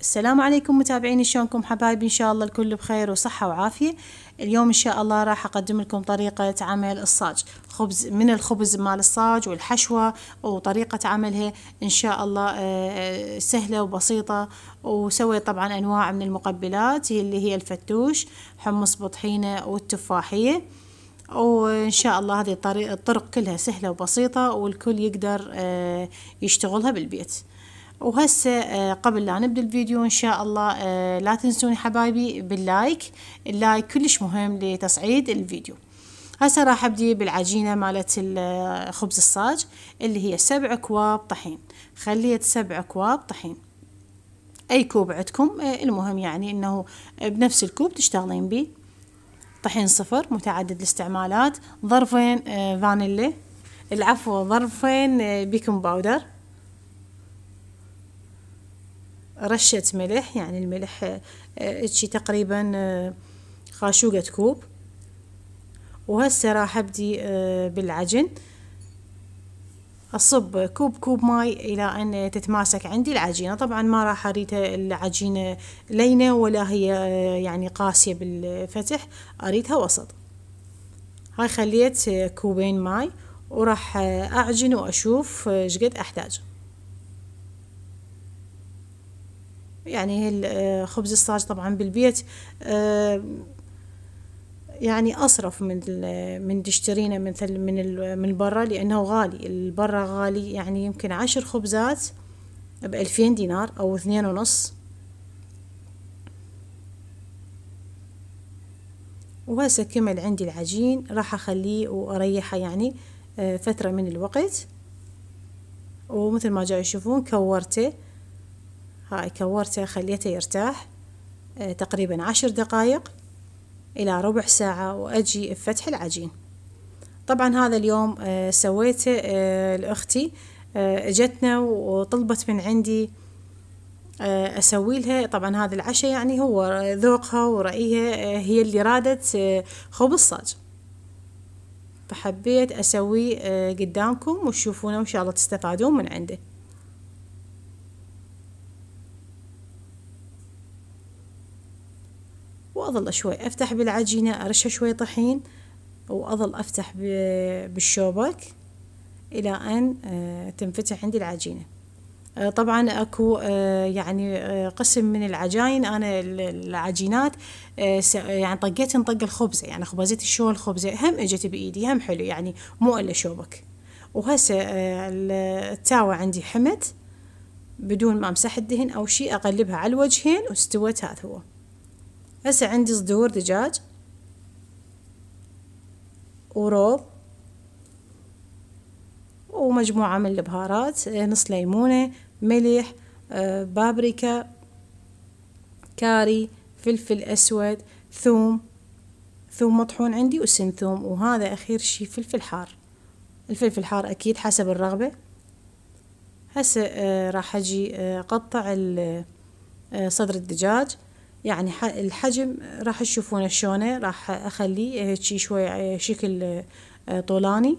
السلام عليكم متابعيني شلونكم حبايبي ان شاء الله الكل بخير وصحة وعافية اليوم ان شاء الله راح اقدم لكم طريقة عمل الصاج خبز من الخبز مال الصاج والحشوة وطريقة عملها ان شاء الله آه، آه، سهلة وبسيطة وسويت طبعا انواع من المقبلات اللي هي الفتوش حمص بطحينة والتفاحية وان شاء الله هذه الطرق كلها سهلة وبسيطة والكل يقدر آه، يشتغلها بالبيت وهسه آه، قبل لا نبدا الفيديو ان شاء الله آه، لا تنسوني حبايبي باللايك اللايك كلش مهم لتصعيد الفيديو هسه راح ابدي بالعجينة مالت الخبز آه، الصاج اللي هي سبع اكواب طحين خليت سبع اكواب طحين اي كوب عندكم المهم يعني انه بنفس الكوب تشتغلين بيه طحين صفر متعدد الاستعمالات ظرفين فانيلا العفو ظرفين بيكنج باودر رشة ملح يعني الملح اتشي آه، تقريبا خاشوقة آه، كوب وهسه راح ابدي آه، بالعجن اصب كوب كوب ماي الى ان تتماسك عندي العجينه طبعا ما راح اريد العجينه لينه ولا هي يعني قاسيه بالفتح اريدها وسط هاي خليت كوبين ماي وراح اعجن واشوف شقد احتاج يعني آه، خبز الصاج طبعا بالبيت آه، يعني اصرف من من تشترينه مثل من من برا لانه غالي البرا غالي يعني يمكن عشر خبزات بألفين دينار او اثنين ونص وهسه كمل عندي العجين راح اخليه واريحه يعني آه، فترة من الوقت ومثل ما جاي يشوفون كورته هاي كورته خليته يرتاح آه، تقريبا عشر دقايق إلى ربع ساعة وأجي بفتح العجين طبعا هذا اليوم آه، سويته آه، لأختي اجتنا وطلبت من عندي اسوي لها طبعا هذا العشاء يعني هو ذوقها ورأيها هي اللي رادت خبز صاج فحبيت اسويه قدامكم وتشوفونه وان شاء الله تستفادون من عنده وأظل شوي أفتح بالعجينة أرشها شوي طحين وأظل أفتح بالشوبك إلى أن آه، تنفتح عندي العجينة آه، طبعا اكو آه، يعني قسم من العجاين انا العجينات يعني طقيت نطق الخبزه يعني خبزت الشو الخبزه هم اجت بايدي هم حلو يعني مو الا شوبك وهسه التاوة عندي حمت بدون ما امسح الدهن او شيء اقلبها على الوجهين واستوت هذا هو هسه عندي صدور دجاج وروب ومجموعة من البهارات آه، نص ليمونة ملح آه، بابريكا كاري فلفل أسود ثوم ثوم مطحون عندي وسن ثوم وهذا أخير شي فلفل حار الفلفل حار أكيد حسب الرغبة هسه آه، راح أجي أقطع صدر الدجاج يعني الحجم راح تشوفونه شونه راح اخليه هيك شوي شكل آه، طولاني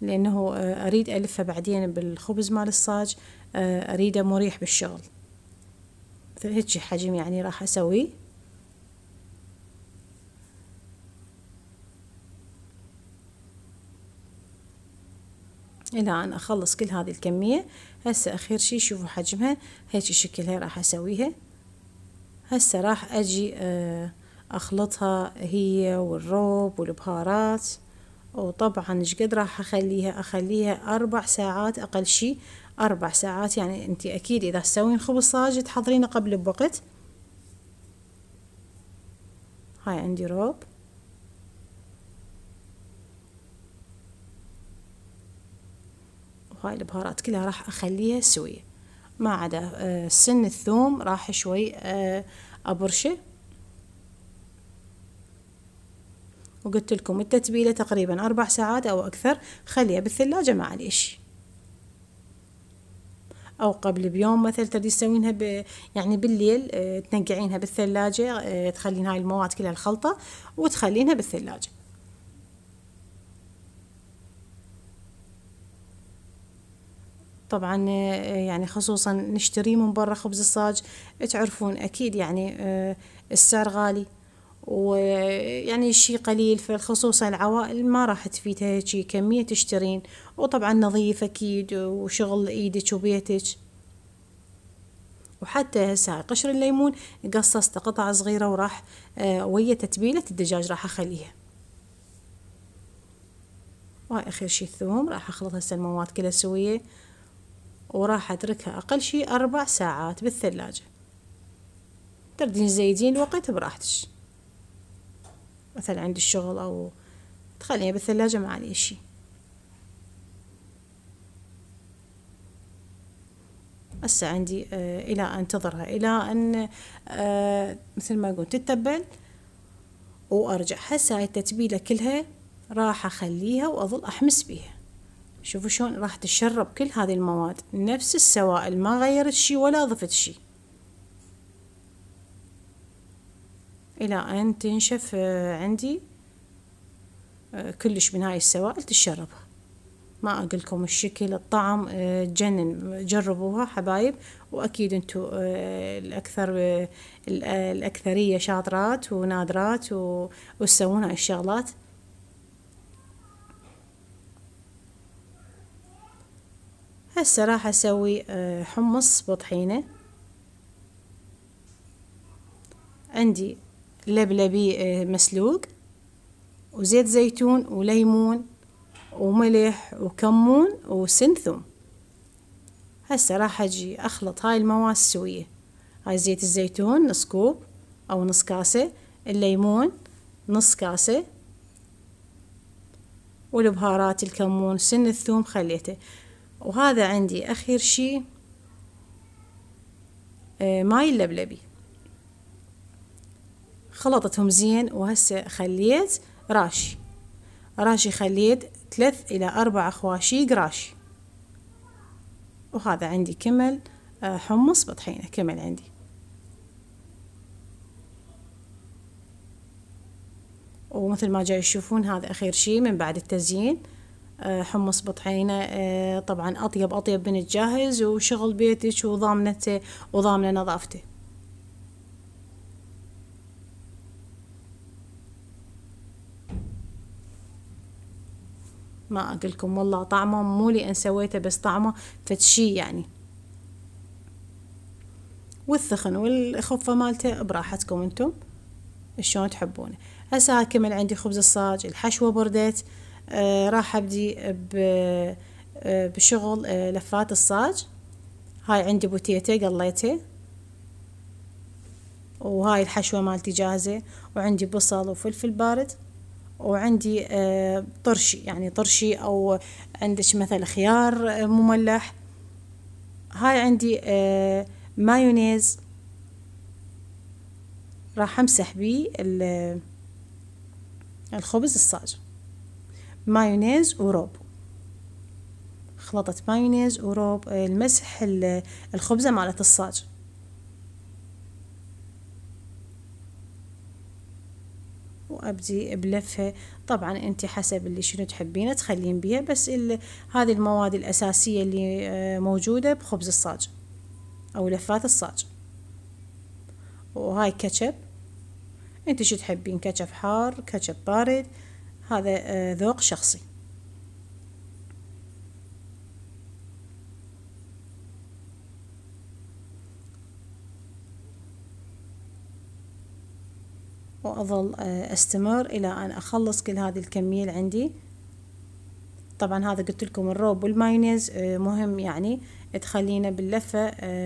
لانه آه، اريد الفه بعدين بالخبز مال الصاج آه، اريده مريح بالشغل فهيك حجم يعني راح اسويه الى ان اخلص كل هذه الكميه هسه اخر شي شوفوا حجمها هيك شكلها راح اسويها هسه راح اجي آه، اخلطها هي والروب والبهارات وطبعا قد راح اخليها اخليها اربع ساعات اقل شي اربع ساعات يعني انت اكيد اذا تسوين خبز صاج تحضرينه قبل بوقت هاي عندي روب وهاي البهارات كلها راح اخليها سويه ما عدا آه، سن الثوم راح شوي آه، أبرشه وقلت لكم التتبيلة تقريبا أربع ساعات أو أكثر خليها بالثلاجة مع الإشي أو قبل بيوم مثلا تريد تسوينها ب... يعني بالليل آه، تنقعينها بالثلاجة تخلين هاي المواد كلها الخلطة وتخلينها بالثلاجة طبعا آه، يعني خصوصا نشتري من برا خبز الصاج تعرفون اكيد يعني آه، السعر غالي ويعني الشي قليل فخصوصا العوائل ما راح تفيدها هيجي كمية تشترين وطبعا نظيف أكيد وشغل إيدك وبيتك وحتى هسه قشر الليمون قصصته قطع صغيرة وراح آه، ويا تتبيلة الدجاج راح أخليها وهاي اخر شي الثوم راح أخلط هسه المواد كلها سوية وراح أتركها أقل شي أربع ساعات بالثلاجة تردين تزيدين الوقت براحتش مثلا عند الشغل أو تخليها بالثلاجة ما عليه شي هسه عندي آه إلى أنتظرها إلى أن آه مثل ما قلت تتبل وأرجع هسه هاي التتبيلة كلها راح أخليها وأظل أحمس بيها شوفوا شلون راح تشرب كل هذه المواد نفس السوائل ما غيرت شي ولا ضفت شي إلى أن تنشف آه، عندي آه، كلش من هاي السوائل تشربها ما أقول لكم الشكل الطعم تجنن آه، جربوها حبايب وأكيد انتو الأكثر الأكثرية شاطرات ونادرات وتسوون هاي الشغلات هسه راح اسوي آه، حمص بطحينة عندي لبلبي آه، مسلوق وزيت زيتون وليمون وملح وكمون وسنثوم هسه راح اجي اخلط هاي المواس سوية هاي زيت الزيتون نص كوب او نص كاسة الليمون نص كاسة والبهارات الكمون سن الثوم خليته وهذا عندي اخر شي آه، ماي اللبلبي خلطتهم زين وهسه خليت راشي راشي خليت ثلاث الى اربع خواشيق راشي وهذا عندي كمل آه، حمص بطحينة كمل عندي ومثل ما جاي تشوفون هذا اخر شي من بعد التزيين حمص بطحينة آه، طبعا أطيب أطيب من الجاهز وشغل بيتك وضامنته وضامنة نظافته ما أقلكم والله طعمه مو لي أن سويته بس طعمه فتشي يعني والثخن والخفة مالته براحتكم انتم شلون تحبونه هسه كمل عندي خبز الصاج الحشوة بردت آه، راح ابدي آه، بشغل آه، لفات الصاج هاي عندي بوتيته قليته وهاي الحشوة مالتي جاهزة وعندي بصل وفلفل بارد وعندي طرشي يعني طرشي او عندك مثلا خيار مملح هاي عندي مايونيز راح امسح بيه الخبز الصاج مايونيز وروب خلطة مايونيز وروب المسح الخبزة مالت الصاج وابدي بلفها طبعا انت حسب اللي شنو تحبينه تخلين بيها بس هذه المواد الاساسيه اللي آه، موجوده بخبز الصاج او لفات الصاج وهاي كاتشب انت شو تحبين كاتشب حار كاتشب بارد هذا آه، ذوق شخصي وأظل آه، أستمر إلى أن أخلص كل هذه الكمية اللي عندي طبعا هذا قلت لكم الروب والمايونيز آه، مهم يعني تخلينا باللفة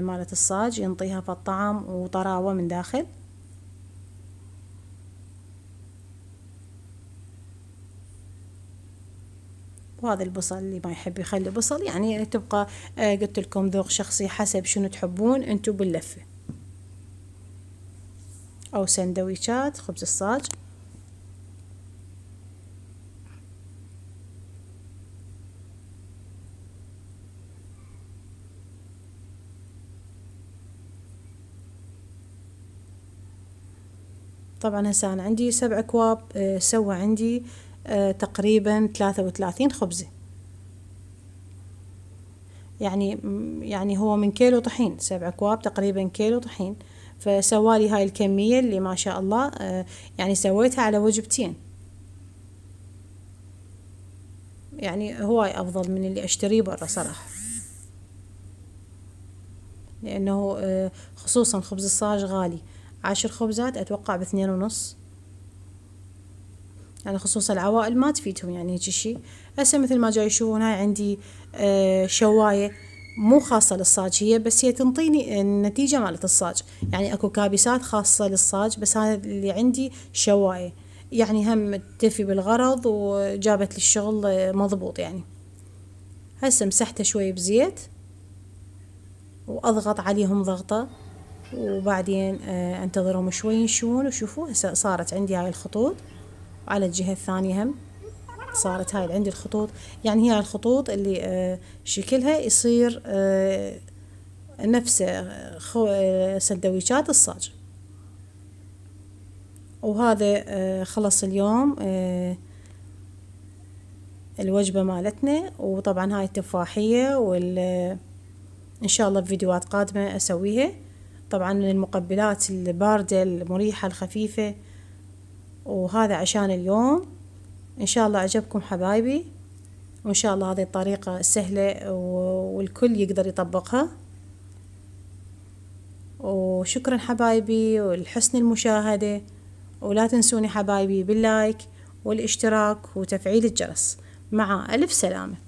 مالت الصاج ينطيها في الطعم وطراوة من داخل وهذا البصل اللي ما يحب يخلي بصل يعني تبقى آه، قلت لكم ذوق شخصي حسب شنو تحبون انتو باللفة او سندويشات خبز الصاج طبعا هسه انا عندي سبع اكواب آه، سوى عندي آه، تقريبا 33 خبزة يعني يعني هو من كيلو طحين سبع أكواب تقريبا كيلو طحين فسوالي هاي الكمية اللي ما شاء الله آه، يعني سويتها على وجبتين يعني هواي أفضل من اللي أشتريه برا صراحة لأنه آه، خصوصا خبز الصاج غالي عشر خبزات أتوقع باثنين ونص يعني خصوصا العوائل ما تفيدهم يعني هيجي شيء هسه مثل ما جاي يشوفون هاي عندي آه، شوايه مو خاصة للصاج هي بس هي تنطيني النتيجة مالت الصاج يعني اكو كابسات خاصة للصاج بس هذا اللي عندي شواية يعني هم تفي بالغرض وجابت لي الشغل آه، مضبوط يعني هسه مسحته شوي بزيت واضغط عليهم ضغطة وبعدين آه، انتظرهم شوي ينشون وشوفوا هسه صارت عندي هاي الخطوط وعلى الجهة الثانية هم صارت هاي عندي الخطوط يعني هي الخطوط اللي آه، شكلها يصير آه، نفس آه، سندويشات الصاج وهذا خلص اليوم الوجبة مالتنا وطبعا هاي التفاحية وال إن شاء الله فيديوهات قادمة أسويها طبعا المقبلات الباردة المريحة الخفيفة وهذا عشان اليوم إن شاء الله عجبكم حبايبي وإن شاء الله هذه الطريقة سهلة والكل يقدر يطبقها وشكرا حبايبي ولحسن المشاهدة ولا تنسوني حبايبي باللايك والاشتراك وتفعيل الجرس مع ألف سلامة